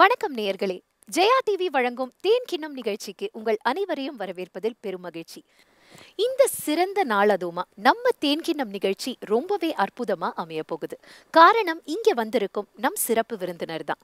வணக்கம் நேயர்களே ஜெயா டிவி வழங்கும் தேன் கிண்ணம் நிகழ்ச்சிக்கு உங்கள் அனைவரையும் வரவேற்பதில் பெருமகிழ்ச்சி இந்த சிறந்த அதுமா நம்ம தேன்கிண்ணம் நிகழ்ச்சி ரொம்பவே அற்புதமா அமைய போகுது காரணம் இங்க வந்திருக்கும் நம் சிறப்பு விருந்தினர் தான்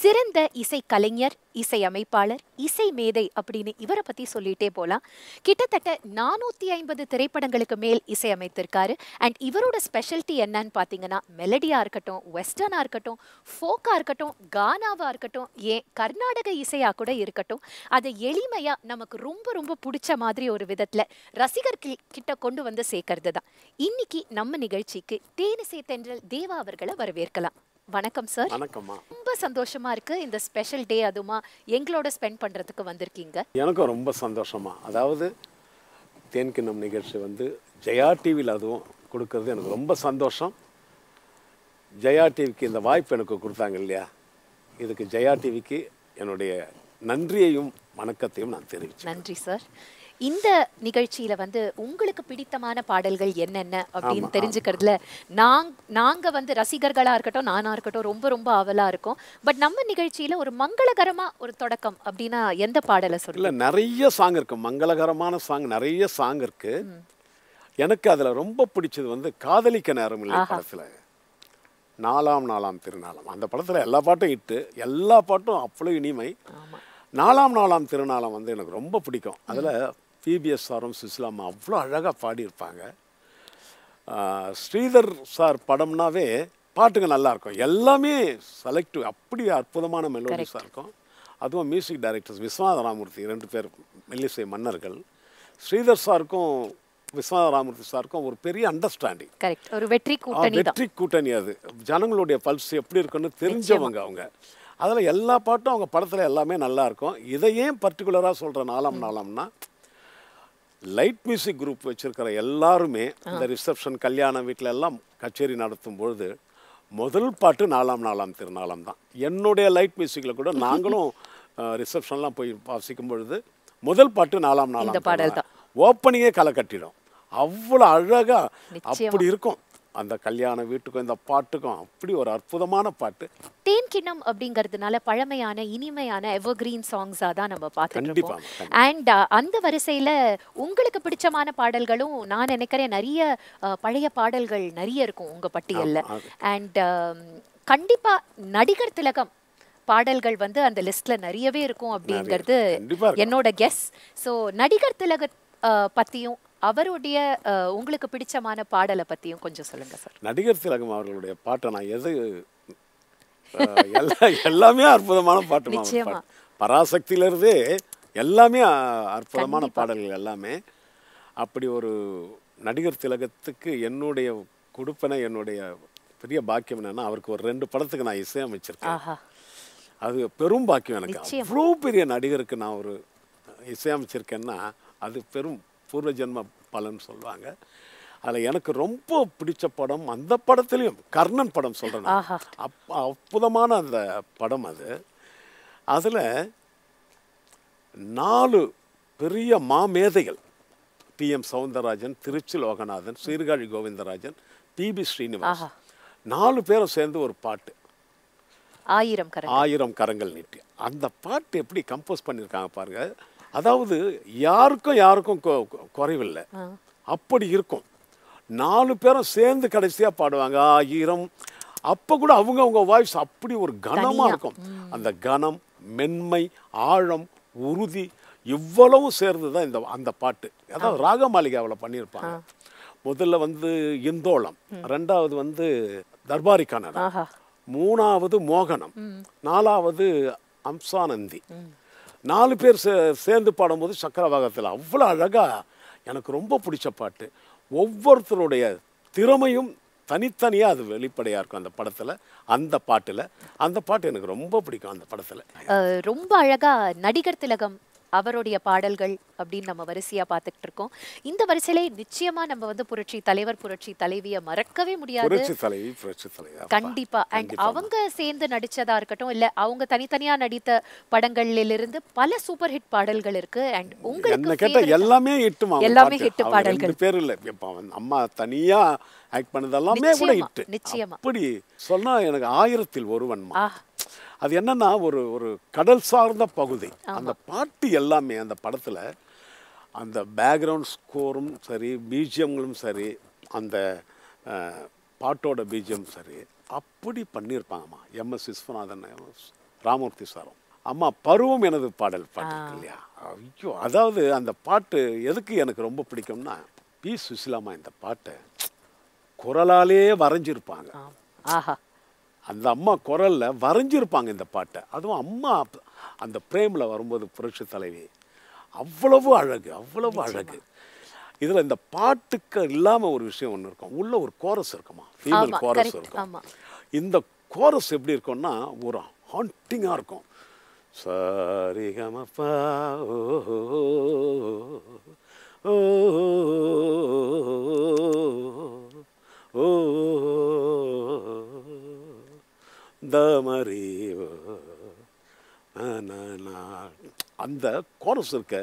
சிறந்த இசை கலைஞர் இசையமைப்பாளர் இசை மேதை அப்படின்னு இவரை பற்றி சொல்லிட்டே போகலாம் கிட்டத்தட்ட நானூற்றி ஐம்பது திரைப்படங்களுக்கு மேல் இசையமைத்திருக்காரு அண்ட் இவரோட ஸ்பெஷலிட்டி என்னன்னு பார்த்தீங்கன்னா மெலடியாக இருக்கட்டும் வெஸ்டர்னாக இருக்கட்டும் ஃபோக்காக இருக்கட்டும் கானாவாக இருக்கட்டும் ஏன் கர்நாடக இசையாக கூட இருக்கட்டும் அதை எளிமையாக நமக்கு ரொம்ப ரொம்ப பிடிச்ச மாதிரி ஒரு விதத்தில் ரசிகர்கள் கிட்ட கொண்டு வந்து சேர்க்கறது தான் இன்னைக்கு நம்ம நிகழ்ச்சிக்கு தேனிசை தென்றல் தேவா அவர்களை வரவேற்கலாம் வணக்கம் சார் வணக்கம்மா ரொம்ப சந்தோஷமா இருக்கு இந்த ஸ்பெஷல் டே அதுமா எங்களோட ஸ்பெண்ட் பண்றதுக்கு வந்திருக்கீங்க எனக்கும் ரொம்ப சந்தோஷமா அதாவது தேன்கிண்ணம் நிகழ்ச்சி வந்து ஜெயா டிவியில் அதுவும் கொடுக்கறது எனக்கு ரொம்ப சந்தோஷம் ஜெயா டிவிக்கு இந்த வாய்ப்பு எனக்கு கொடுத்தாங்க இல்லையா இதுக்கு ஜெயா டிவிக்கு என்னுடைய நன்றியையும் வணக்கத்தையும் நான் தெரிவிச்சேன் நன்றி சார் இந்த நிகழ்ச்சியில வந்து உங்களுக்கு பிடித்தமான பாடல்கள் என்னென்ன அப்படின்னு தெரிஞ்சுக்கிறதுல நாங் நாங்க வந்து ரசிகர்களா இருக்கட்டும் நானா இருக்கட்டும் ரொம்ப ரொம்ப ஆவலா இருக்கும் பட் நம்ம நிகழ்ச்சியில ஒரு மங்களகரமா ஒரு தொடக்கம் அப்படின்னா எந்த பாடலை சொல்ல நிறைய சாங் இருக்கு மங்களகரமான சாங் நிறைய சாங் இருக்கு எனக்கு அதுல ரொம்ப பிடிச்சது வந்து காதலிக்க நேரம் இல்லை படத்துல நாலாம் நாலாம் திருநாளம் அந்த படத்தில் எல்லா பாட்டும் இட்டு எல்லா பாட்டும் அவ்வளோ இனிமை நாலாம் நாலாம் திருநாளம் வந்து எனக்கு ரொம்ப பிடிக்கும் அதில் பிபிஎஸ் சாரும் சுசிலாமா அவ்வளோ அழகாக பாடியிருப்பாங்க ஸ்ரீதர் சார் படம்னாவே பாட்டுங்க நல்லாயிருக்கும் எல்லாமே செலக்டிவ் அப்படி அற்புதமான மெலோடிஸாக இருக்கும் அதுவும் மியூசிக் டைரக்டர்ஸ் விஸ்வநாத ராமூர்த்தி ரெண்டு பேர் மெல்லிசை மன்னர்கள் ஸ்ரீதர் சாருக்கும் விஸ்வநாத ராமூர்த்தி சாருக்கும் ஒரு பெரிய அண்டர்ஸ்டாண்டிங் ஒரு வெற்றி கூட்டணி வெற்றி கூட்டணி அது ஜனங்களுடைய பல்ஸ் எப்படி இருக்குன்னு தெரிஞ்சவங்க அவங்க அதில் எல்லா பாட்டும் அவங்க படத்தில் எல்லாமே நல்லாயிருக்கும் இதையே பர்டிகுலராக சொல்கிற நாளாம் நாளம்னா லைட் மியூசிக் குரூப் வச்சிருக்கிற எல்லாருமே இந்த ரிசப்ஷன் கல்யாண வீட்டில் எல்லாம் கச்சேரி நடத்தும் பொழுது முதல் பாட்டு நாலாம் நாலாம் திருநாளாம் தான் என்னுடைய லைட் மியூசிக்கில் கூட நாங்களும் ரிசப்ஷன்லாம் போய் வாசிக்கும் பொழுது முதல் பாட்டு நாலாம் நாலாம் பாடல் தான் ஓப்பனிங்கே களை கட்டிடும் அவ்வளோ அழகாக அப்படி இருக்கும் அந்த கல்யாண வீட்டுக்கும் இந்த பாட்டுக்கும் அப்படி ஒரு அற்புதமான பாட்டு தேன் கிண்ணம் அப்படிங்கிறதுனால பழமையான இனிமையான எவர்கிரீன் சாங்ஸாக தான் நம்ம பார்த்துருக்கோம் அண்ட் uh, அந்த வரிசையில் உங்களுக்கு பிடிச்சமான பாடல்களும் நான் நினைக்கிறேன் நிறைய பழைய பாடல்கள் நிறைய இருக்கும் உங்கள் பட்டியலில் அண்ட் um, கண்டிப்பாக நடிகர் திலகம் பாடல்கள் வந்து அந்த லிஸ்ட்ல நிறையவே இருக்கும் அப்படிங்கிறது என்னோட கெஸ் ஸோ நடிகர் திலக பத்தியும் அவருடைய உங்களுக்கு பிடிச்சமான பாடலை பற்றியும் கொஞ்சம் சொல்லுங்கள் சார் நடிகர் திலகம் அவர்களுடைய பாட்டை நான் எது எல்லாமே அற்புதமான பாட்டு பராசக்தியிலிருந்து எல்லாமே அற்புதமான பாடல்கள் எல்லாமே அப்படி ஒரு நடிகர் திலகத்துக்கு என்னுடைய கொடுப்பன என்னுடைய பெரிய பாக்கியம் என்னன்னா அவருக்கு ஒரு ரெண்டு படத்துக்கு நான் இசையமைச்சிருக்கேன் அது பெரும் பாக்கியம் எனக்கு அவ்வளோ பெரிய நடிகருக்கு நான் ஒரு இசையமைச்சிருக்கேன்னா அது பெரும் பூர்வ ஜென்ம பலன் சொல்லுவாங்க அதில் எனக்கு ரொம்ப பிடிச்ச படம் அந்த படத்துலேயும் கர்ணன் படம் சொல்கிறேன் அப் அற்புதமான அந்த படம் அது அதில் நாலு பெரிய மாமேதைகள் P M Soundararajan Tiruchi Loganathan Sirkazhi Govindarajan PB Srinivas நாலு பேரும் சேர்ந்து ஒரு பாட்டு ஆயிரம் ஆயிரம் கரங்கள் நீட்டி அந்த பாட்டு எப்படி கம்போஸ் பண்ணியிருக்காங்க பாருங்கள் அதாவது யாருக்கும் யாருக்கும் குறைவில்லை அப்படி இருக்கும் நாலு பேரும் சேர்ந்து கடைசியாக பாடுவாங்க ஆயிரம் அப்போ கூட அவங்க அவங்க வாய்ஸ் அப்படி ஒரு கனமாக இருக்கும் அந்த கனம் மென்மை ஆழம் உறுதி இவ்வளவும் சேர்ந்து தான் இந்த அந்த பாட்டு அதாவது ராக மாளிகாவில் பண்ணியிருப்பாங்க முதல்ல வந்து இந்தோளம் ரெண்டாவது வந்து தர்பாரி மூணாவது மோகனம் நாலாவது அம்சானந்தி நாலு பேர் சே சேர்ந்து பாடும்போது சக்கரவாகத்தில் அவ்வளோ அழகாக எனக்கு ரொம்ப பிடிச்ச பாட்டு ஒவ்வொருத்தருடைய திறமையும் தனித்தனியாக அது வெளிப்படையாக இருக்கும் அந்த படத்தில் அந்த பாட்டில் அந்த பாட்டு எனக்கு ரொம்ப பிடிக்கும் அந்த படத்தில் ரொம்ப அழகாக நடிகர் திலகம் அவருடைய பாடல்கள் அப்படின்னு நம்ம வரிசையா பார்த்துக்கிட்டு இருக்கோம் இந்த வரிசையில நிச்சயமா நம்ம வந்து புரட்சி தலைவர் புரட்சி தலைவியை மறக்கவே முடியாது கண்டிப்பா அண்ட் அவங்க சேர்ந்து நடிச்சதா இருக்கட்டும் இல்ல அவங்க தனித்தனியா நடித்த படங்களிலிருந்து பல சூப்பர் ஹிட் பாடல்கள் இருக்கு அண்ட் உங்களுக்கு எல்லாமே எல்லாமே ஹிட் பாடல்கள் பேர் அம்மா தனியா ஆக்ட் பண்ணது எல்லாமே கூட ஹிட் நிச்சயமா அப்படி சொன்னா எனக்கு ஆயிரத்தில் ஒருவன் அது என்னென்னா ஒரு ஒரு கடல் சார்ந்த பகுதி அந்த பாட்டு எல்லாமே அந்த படத்தில் அந்த பேக்ரவுண்ட் ஸ்கோரும் சரி பீஜியங்களும் சரி அந்த பாட்டோட பீஜியம் சரி அப்படி பண்ணியிருப்பாங்கம்மா எம் எஸ் விஸ்வநாதன் ராமூர்த்தி சாரும் அம்மா பருவம் எனது பாடல் பாட்டு இல்லையா ஐயோ அதாவது அந்த பாட்டு எதுக்கு எனக்கு ரொம்ப பிடிக்கும்னா பி சுசிலாமா இந்த பாட்டை குரலாலே வரைஞ்சிருப்பாங்க ஆஹா அந்த அம்மா குரலில் வரைஞ்சிருப்பாங்க இந்த பாட்டை அதுவும் அம்மா அந்த பிரேமில் வரும்போது புரட்சி தலைவி அவ்வளவு அழகு அவ்வளவு அழகு இதில் இந்த பாட்டுக்கு இல்லாமல் ஒரு விஷயம் ஒன்று இருக்கும் உள்ள ஒரு கோரஸ் இருக்குமா ஃபீமேல் கோரஸ் இருக்கும் இந்த கோரஸ் எப்படி இருக்கும்னா ஒரு ஹாண்டிங்காக இருக்கும் சாரிகமப்பா ஓ ஓ இந்த கோரஸ் இருக்க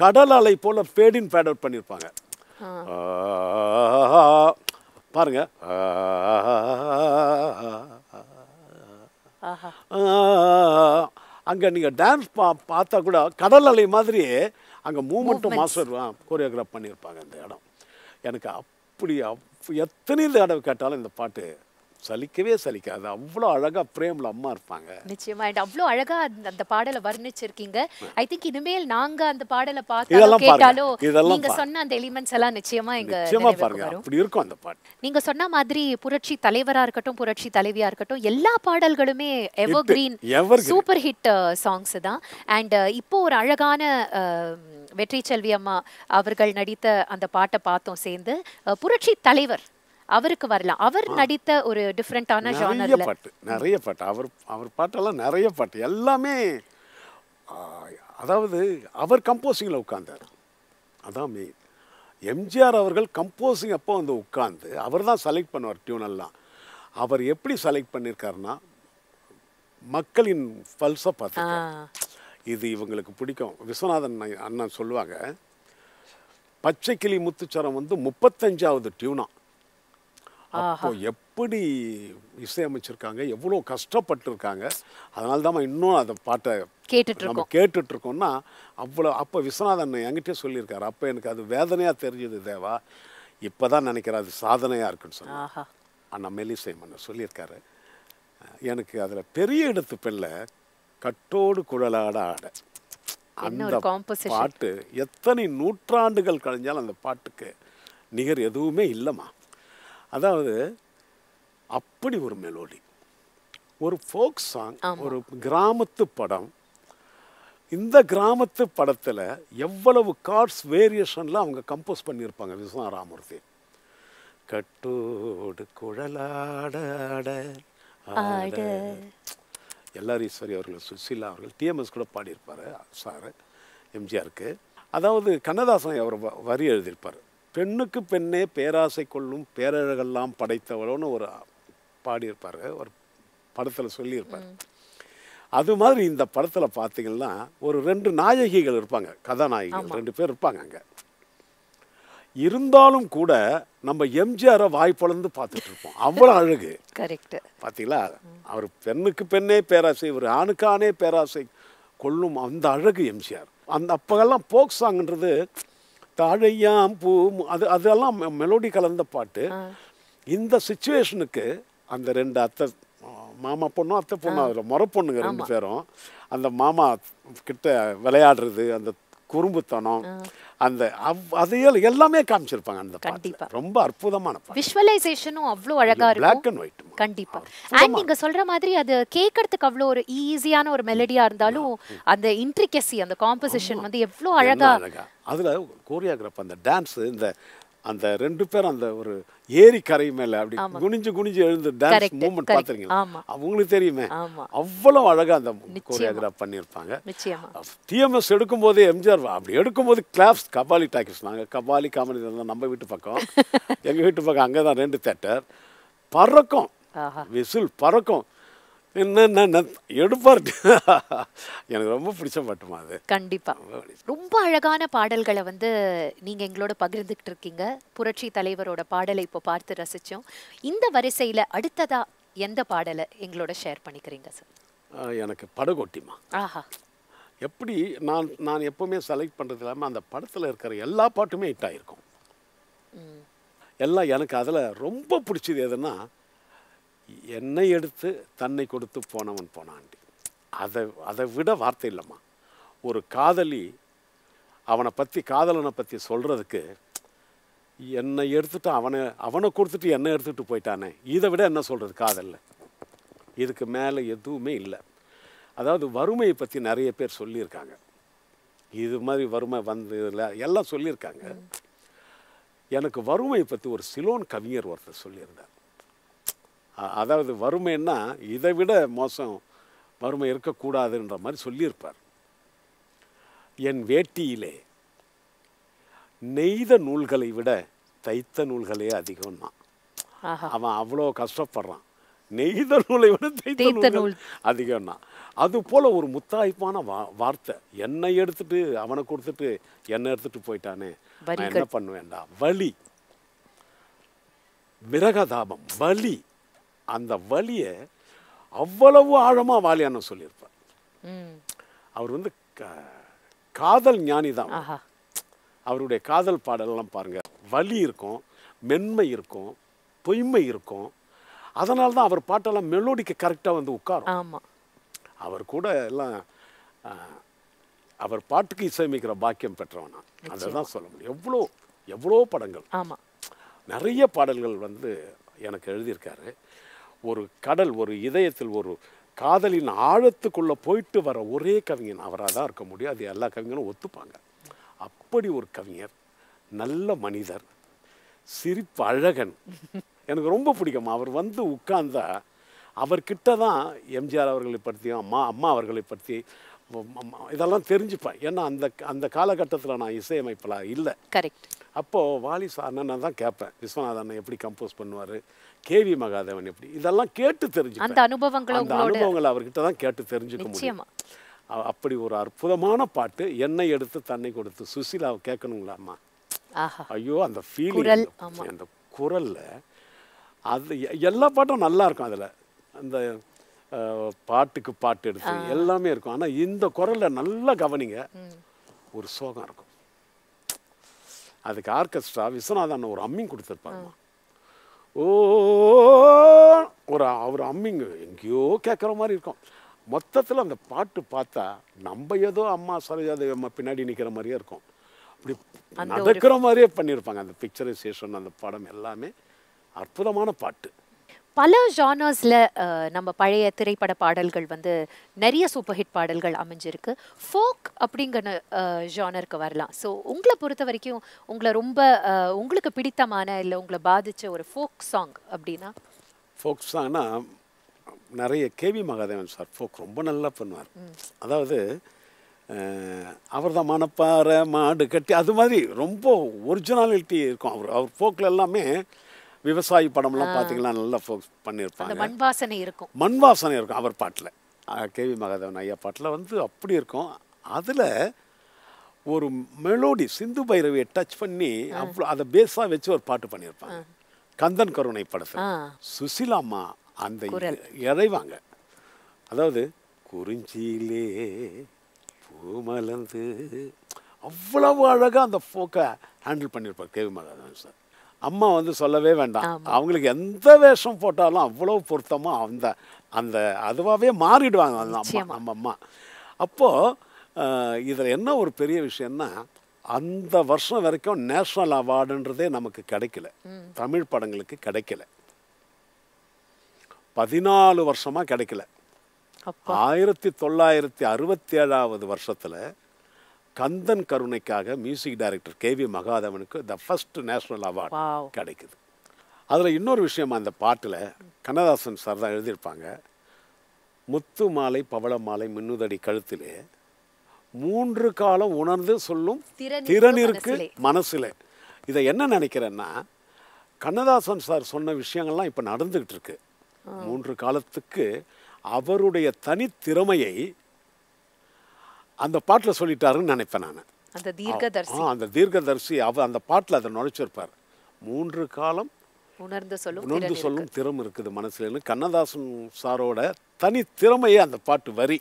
கடல் அலை போல ஃபேடின் ஃபேட் அவுட் பண்ணியிருப்பாங்க பாருங்க அங்கே நீங்கள் டான்ஸ் பா பார்த்தா கூட கடல் அலை மாதிரியே அங்கே மூமெண்ட்டும் மாஸ்டர் கோரியோகிராஃப் பண்ணியிருப்பாங்க இந்த இடம் எனக்கு அப்படி எத்தனை இந்த இடம் கேட்டாலும் இந்த பாட்டு சலிக்கவே சலிக்காது அவ்வளோ அழகாக பிரேமில் அம்மா இருப்பாங்க நிச்சயமா அண்ட் அவ்வளோ அழகாக அந்த பாடலை வர்ணிச்சிருக்கீங்க ஐ திங்க் இனிமேல் நாங்கள் அந்த பாடலை பார்த்து கேட்டாலோ நீங்கள் சொன்ன அந்த எலிமெண்ட்ஸ் எல்லாம் நிச்சயமா எங்க நிச்சயமா பாருங்க அப்படி இருக்கும் அந்த பாட்டு நீங்கள் சொன்ன மாதிரி புரட்சி தலைவராக இருக்கட்டும் புரட்சி தலைவியாக இருக்கட்டும் எல்லா பாடல்களுமே evergreen super hit songs தான் அண்ட் uh, இப்போ ஒரு அழகான uh, வெற்றி செல்வி அம்மா அவர்கள் நடித்த அந்த பாட்டை பார்த்தோம் சேர்ந்து uh, புரட்சி தலைவர் அவருக்கு வரலாம் அவர் நடித்த ஒரு டிஃப்ரெண்டான நிறைய பாட்டு நிறைய பாட்டு அவர் அவர் பாட்டெல்லாம் நிறைய பாட்டு எல்லாமே அதாவது அவர் கம்போசிங்கில் உட்கார்ந்தார் அதான் மெயின் எம்ஜிஆர் அவர்கள் கம்போசிங் அப்போ வந்து உட்கார்ந்து அவர் தான் செலக்ட் பண்ணுவார் டியூனெல்லாம் அவர் எப்படி செலக்ட் பண்ணியிருக்காருனா மக்களின் பல்ஸை பார்த்து இது இவங்களுக்கு பிடிக்கும் விஸ்வநாதன் அண்ணன் சொல்லுவாங்க பச்சை கிளி முத்துச்சரம் வந்து முப்பத்தஞ்சாவது டியூனாக அப்போ எப்படி இசையமைச்சிருக்காங்க எவ்வளோ கஷ்டப்பட்டிருக்காங்க அதனால தான் இன்னும் அந்த பாட்டை கேட்டுட்டு நம்ம கேட்டுட்டு இருக்கோம்னா அவ்வளோ அப்போ விஸ்வநாதன் என்கிட்டே சொல்லியிருக்காரு அப்போ எனக்கு அது வேதனையாக தெரிஞ்சது தேவா இப்போ தான் நினைக்கிற அது சாதனையாக இருக்குன்னு சொன்னாங்க அண்ணா மெல்லிசை மன்னர் சொல்லியிருக்காரு எனக்கு அதில் பெரிய இடத்து பிள்ளை கட்டோடு குழலாட ஆட அந்த பாட்டு எத்தனை நூற்றாண்டுகள் கழிஞ்சாலும் அந்த பாட்டுக்கு நிகர் எதுவுமே இல்லைம்மா அதாவது அப்படி ஒரு மெலோடி ஒரு ஃபோக் சாங் ஒரு கிராமத்து படம் இந்த கிராமத்து படத்தில் எவ்வளவு கார்ட்ஸ் வேரியேஷனில் அவங்க கம்போஸ் பண்ணியிருப்பாங்க விஸ்வா ராமூர்த்தி கட்டோடு குழலாட எல்லார் ஈஸ்வரி அவர்கள் சுசிலா அவர்கள் டிஎம்எஸ் கூட பாடியிருப்பார் சார் எம்ஜிஆருக்கு அதாவது கண்ணதாசன் அவர் வரி எழுதியிருப்பார் பெண்ணுக்கு பெண்ணே பேராசை கொள்ளும் பேரழகெல்லாம் படைத்தவளோன்னு ஒரு பாடியிருப்பார் ஒரு படத்தில் சொல்லியிருப்பார் அது மாதிரி இந்த படத்தில் பார்த்தீங்கன்னா ஒரு ரெண்டு நாயகிகள் இருப்பாங்க கதாநாயகிகள் ரெண்டு பேர் இருப்பாங்க அங்கே இருந்தாலும் கூட நம்ம எம்ஜிஆரை வாய்ப்பு பார்த்துட்டு இருப்போம் அவ்வளோ அழகு கரெக்ட் பார்த்தீங்களா அவர் பெண்ணுக்கு பெண்ணே பேராசை இவர் ஆணுக்கானே பேராசை கொள்ளும் அந்த அழகு எம்ஜிஆர் அந்த அப்போல்லாம் போக் சாங்ன்றது தாழையாம் பூ அது அதெல்லாம் மெலோடி கலந்த பாட்டு இந்த சுச்சுவேஷனுக்கு அந்த ரெண்டு அத்தை மாமா பொண்ணும் அத்தை பொண்ணும் அதில் முறை பொண்ணுங்க ரெண்டு பேரும் அந்த மாமா கிட்ட விளையாடுறது அந்த குறும்புத்தனம் அந்த அதையெல்லாம் எல்லாமே காமிச்சிருப்பாங்க அந்த கண்டிப்பா ரொம்ப அற்புதமான விஷுவலைசேஷனும் அவ்வளோ அழகா இருக்கும் பிளாக் அண்ட் ஒயிட் கண்டிப்பா அண்ட் நீங்க சொல்ற மாதிரி அது கேட்கறதுக்கு அவ்வளோ ஒரு ஈஸியான ஒரு மெலடியா இருந்தாலும் அந்த இன்ட்ரிகசி அந்த காம்போசிஷன் வந்து எவ்வளோ அழகா அதுல கோரியோகிராஃப் அந்த டான்ஸ் இந்த அந்த ரெண்டு பேரும் அந்த ஒரு ஏரி கரை மேல அப்படி குனிஞ்சு குனிஞ்சு எழுந்து டான்ஸ் மூமெண்ட் பாத்துறீங்களா அவங்களுக்கு தெரியுமே அவ்வளவு அழகா அந்த கோரியோகிராஃப் பண்ணியிருப்பாங்க டிஎம்எஸ் எடுக்கும் போதே எம்ஜிஆர் அப்படி எடுக்கும் போது கிளாப்ஸ் கபாலி டாக்கிஸ் நாங்க கபாலி காமெடி நம்ம வீட்டு பக்கம் எங்க வீட்டு பக்கம் அங்கதான் ரெண்டு தேட்டர் பறக்கும் விசில் பறக்கும் என்ன எடுப்பார் எனக்கு ரொம்ப பிடிச்ச பாட்டுமா அது கண்டிப்பாக ரொம்ப அழகான பாடல்களை வந்து நீங்கள் எங்களோட பகிர்ந்துக்கிட்டு இருக்கீங்க புரட்சி தலைவரோட பாடலை இப்போ பார்த்து ரசித்தோம் இந்த வரிசையில் அடுத்ததாக எந்த பாடலை எங்களோட ஷேர் பண்ணிக்கிறீங்க சார் எனக்கு படகொட்டிமா ஆஹா எப்படி நான் நான் எப்போவுமே செலக்ட் பண்ணுறது இல்லாமல் அந்த படத்தில் இருக்கிற எல்லா பாட்டுமே ஹிட் ஆகிருக்கும் எல்லாம் எனக்கு அதில் ரொம்ப பிடிச்சது எதுன்னா என்னை எடுத்து தன்னை கொடுத்து போனவன் போனாண்டி அதை அதை விட வார்த்தை இல்லைம்மா ஒரு காதலி அவனை பற்றி காதலனை பற்றி சொல்கிறதுக்கு என்னை எடுத்துட்டு அவனை அவனை கொடுத்துட்டு என்னை எடுத்துகிட்டு போயிட்டானே இதை விட என்ன சொல்கிறது காதலில் இதுக்கு மேலே எதுவுமே இல்லை அதாவது வறுமையை பற்றி நிறைய பேர் சொல்லியிருக்காங்க இது மாதிரி வறுமை வந்து எல்லாம் சொல்லியிருக்காங்க எனக்கு வறுமையை பற்றி ஒரு சிலோன் கவிஞர் ஒருத்தர் சொல்லியிருந்தார் அதாவது வறுமைன்னா இதை விட மோசம் வறுமை இருக்கக்கூடாதுன்ற மாதிரி சொல்லியிருப்பார் என் வேட்டியிலே நெய்த நூல்களை விட தைத்த நூல்களே அதிகம்னா அவன் அவ்வளோ கஷ்டப்படுறான் நெய்த நூலை விட தைத்த நூல் அதிகம்னா அது போல் ஒரு முத்தாய்ப்பான வா வார்த்தை என்னை எடுத்துட்டு அவனை கொடுத்துட்டு என்னை எடுத்துட்டு போயிட்டானே என்ன பண்ணுவேன்டா வலி மிரகதாபம் வலி அந்த வழியை அவ்வளவு ஆழமாக வாலியானம் சொல்லியிருப்பார் அவர் வந்து காதல் ஞானி தான் அவருடைய காதல் பாடலெல்லாம் பாருங்கள் வலி இருக்கும் மென்மை இருக்கும் பொய்மை இருக்கும் அதனால தான் அவர் பாட்டெல்லாம் மெலோடிக்கு கரெக்டாக வந்து உட்காரும் அவர் கூட எல்லாம் அவர் பாட்டுக்கு இசையமைக்கிற பாக்கியம் பெற்றவனா அதை தான் சொல்ல முடியும் எவ்வளோ எவ்வளோ படங்கள் நிறைய பாடல்கள் வந்து எனக்கு எழுதியிருக்காரு ஒரு கடல் ஒரு இதயத்தில் ஒரு காதலின் ஆழத்துக்குள்ளே போயிட்டு வர ஒரே கவிஞன் அவராக தான் இருக்க முடியும் அது எல்லா கவிஞனும் ஒத்துப்பாங்க அப்படி ஒரு கவிஞர் நல்ல மனிதர் சிரிப்பு அழகன் எனக்கு ரொம்ப பிடிக்கும் அவர் வந்து உட்கார்ந்தா அவர்கிட்ட தான் எம்ஜிஆர் அவர்களை பற்றியும் அம்மா அம்மா அவர்களை பற்றி இதெல்லாம் தெரிஞ்சுப்பேன் ஏன்னா அந்த அந்த காலகட்டத்தில் நான் இசையமைப்பில் இல்லை கரெக்ட் அப்போது வாலி சார் அண்ணனை தான் கேட்பேன் விஸ்வநாத் அண்ணன் எப்படி கம்போஸ் பண்ணுவார் கேவி மகாதேவன் எப்படி இதெல்லாம் கேட்டு தெரிஞ்சு அந்த அனுபவங்களை அந்த அனுபவங்களை அவர்கிட்ட தான் கேட்டு தெரிஞ்சுக்க முடியும் அப்படி ஒரு அற்புதமான பாட்டு என்னை எடுத்து தன்னை கொடுத்து சுசிலாவை கேட்கணுங்களாம்மா ஐயோ அந்த ஃபீலிங் அந்த குரலில் அது எல்லா பாட்டும் நல்லா இருக்கும் அதில் அந்த பாட்டுக்கு பாட்டு எடுத்து எல்லாமே இருக்கும் ஆனால் இந்த குரலில் நல்லா கவனிங்க ஒரு சோகம் இருக்கும் அதுக்கு ஆர்கெஸ்ட்ரா விஸ்வநாதன் ஒரு அம்மிங் கொடுத்துருப்பாங்கம்மா ஓ ஒரு அவர் அம்மிங்கு எங்கேயோ கேட்குற மாதிரி இருக்கும் மொத்தத்தில் அந்த பாட்டு பார்த்தா நம்ம ஏதோ அம்மா சரோஜாதேவி அம்மா பின்னாடி நிற்கிற மாதிரியே இருக்கும் அப்படி நடக்கிற மாதிரியே பண்ணியிருப்பாங்க அந்த பிக்சரைசேஷன் அந்த படம் எல்லாமே அற்புதமான பாட்டு பல ஜானர்ஸில் நம்ம பழைய திரைப்பட பாடல்கள் வந்து நிறைய சூப்பர் ஹிட் பாடல்கள் அமைஞ்சிருக்கு ஃபோக் அப்படிங்கிற ஜானருக்கு வரலாம் ஸோ உங்களை பொறுத்த வரைக்கும் உங்களை ரொம்ப உங்களுக்கு பிடித்தமான இல்லை உங்களை பாதித்த ஒரு ஃபோக் சாங் அப்படின்னா ஃபோக் சாங்னா நிறைய கேவி மகாதேவன் சார் ஃபோக் ரொம்ப நல்லா பண்ணுவார் அதாவது அவர் தான் மாடு கட்டி அது மாதிரி ரொம்ப ஒரிஜினாலிட்டி இருக்கும் அவர் அவர் ஃபோக்கில் எல்லாமே விவசாயி படம்லாம் பாத்தீங்கன்னா நல்லா ஃபோக்ஸ் பண்ணியிருப்பாங்க மண் வாசனை இருக்கும் மண் வாசனை இருக்கும் அவர் பாட்டில் வி மகாதேவன் ஐயா பாட்டில் வந்து அப்படி இருக்கும் அதில் ஒரு மெலோடி சிந்து பைரவியை டச் பண்ணி அவ்வளோ அதை பேஸாக வச்சு ஒரு பாட்டு பண்ணியிருப்பாங்க கந்தன் கருணை படத்தில் சுசிலாமா அந்த இறைவாங்க அதாவது குறிஞ்சியிலே பூமலந்து அவ்வளவு அழகாக அந்த ஃபோக்கை ஹேண்டில் பண்ணியிருப்பார் கேவி மகாதேவன் சார் அம்மா வந்து சொல்லவே வேண்டாம் அவங்களுக்கு எந்த வேஷம் போட்டாலும் அவ்வளோ பொருத்தமாக அந்த அந்த அதுவாகவே மாறிடுவாங்க அந்த அம்மா நம்ம அம்மா அப்போது இதில் என்ன ஒரு பெரிய விஷயம்னா அந்த வருஷம் வரைக்கும் நேஷ்னல் அவார்டுன்றதே நமக்கு கிடைக்கல தமிழ் படங்களுக்கு கிடைக்கல பதினாலு வருஷமாக கிடைக்கல ஆயிரத்தி தொள்ளாயிரத்தி அறுபத்தி ஏழாவது வருஷத்தில் கந்தன் கருணைக்காக மியூசிக் டைரக்டர் கே வி மகாதேவனுக்கு த ஃபஸ்ட் நேஷ்னல் அவார்டு கிடைக்குது அதில் இன்னொரு விஷயம் அந்த பாட்டில் கண்ணதாசன் சார் தான் எழுதியிருப்பாங்க முத்து மாலை பவள மாலை மின்னுதடி கழுத்திலே மூன்று காலம் உணர்ந்து சொல்லும் திறனிற்கு மனசில் இதை என்ன நினைக்கிறேன்னா கண்ணதாசன் சார் சொன்ன விஷயங்கள்லாம் இப்போ நடந்துக்கிட்டு இருக்கு மூன்று காலத்துக்கு அவருடைய தனித்திறமையை அந்த பாட்டில் சொல்லிட்டாருன்னு நினைப்பேன் நான் அந்த தீர்க்கதர்சி அந்த அவ அந்த பாட்டில் அதை நுழைச்சிருப்பார் மூன்று காலம் உணர்ந்து சொல்லும் உணர்ந்து சொல்லும் திறம் இருக்குது மனசுலன்னு கண்ணதாசன் சாரோட தனி திறமையே அந்த பாட்டு வரி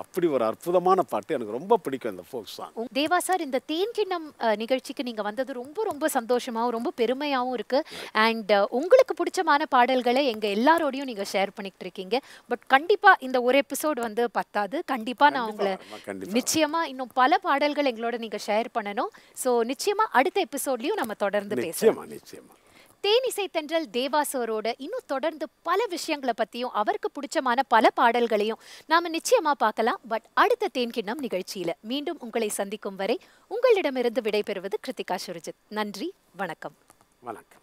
அப்படி ஒரு அற்புதமான பாட்டு எனக்கு ரொம்ப பிடிக்கும் இந்த ஃபோக் சாங் தேவா சார் இந்த தேன் கிண்ணம் நிகழ்ச்சிக்கு நீங்கள் வந்தது ரொம்ப ரொம்ப சந்தோஷமாகவும் ரொம்ப பெருமையாகவும் இருக்கு அண்ட் உங்களுக்கு பிடிச்சமான பாடல்களை எங்கள் எல்லாரோடையும் நீங்கள் ஷேர் பண்ணிக்கிட்டு இருக்கீங்க பட் கண்டிப்பாக இந்த ஒரு எபிசோட் வந்து பத்தாது கண்டிப்பாக நான் உங்களை நிச்சயமா இன்னும் பல பாடல்கள் எங்களோட நீங்க ஷேர் பண்ணணும் ஸோ நிச்சயமா அடுத்த எபிசோட்லையும் நம்ம தொடர்ந்து பேசுவோம் நிச்சயமா தேனிசை தென்றல் தேவாசோரோட இன்னும் தொடர்ந்து பல விஷயங்களை பற்றியும் அவருக்கு பிடிச்சமான பல பாடல்களையும் நாம் நிச்சயமாக பார்க்கலாம் பட் அடுத்த தேன்கிண்ணம் நிகழ்ச்சியில் மீண்டும் உங்களை சந்திக்கும் வரை உங்களிடமிருந்து விடைபெறுவது கிருத்திகா சுரஜித் நன்றி வணக்கம் வணக்கம்